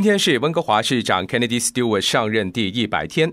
今天是温哥华市长 Kennedy Stewart 上任第一百天。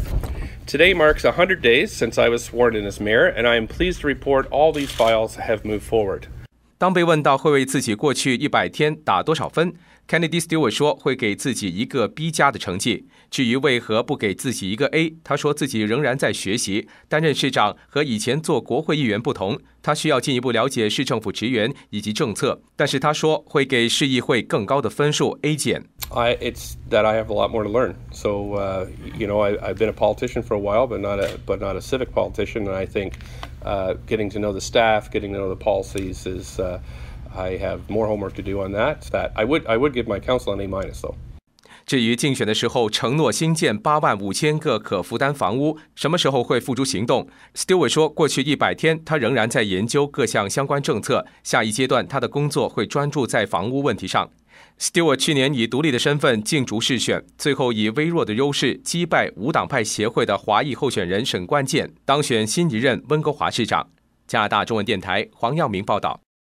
Today marks 100 days since I was sworn in as mayor, and I am pleased to report all these files have moved forward. 当被问到会为自己过去一百天打多少分，Kenny Stewart 说会给自己一个 B 加的成绩。至于为何不给自己一个 A，他说自己仍然在学习。担任市长和以前做国会议员不同，他需要进一步了解市政府职员以及政策。但是他说会给市议会更高的分数，A 减。I, it's that I have a lot more to learn. So uh, you know, I, have been a politician for a while, but not a but not a civic politician. And I think uh, getting to know the staff, getting to know the policies is. Uh, I have more homework to do on that. That I would I would give my council an A minus though. 至于竞选的时候承诺新建八万五千个可负担房屋，什么时候会付诸行动？Stewart 说，过去一百天他仍然在研究各项相关政策，下一阶段他的工作会专注在房屋问题上。Stewart 去年以独立的身份竞逐市选，最后以微弱的优势击败无党派协会的华裔候选人沈冠健，当选新一任温哥华市长。加拿大中文电台黄耀明报道。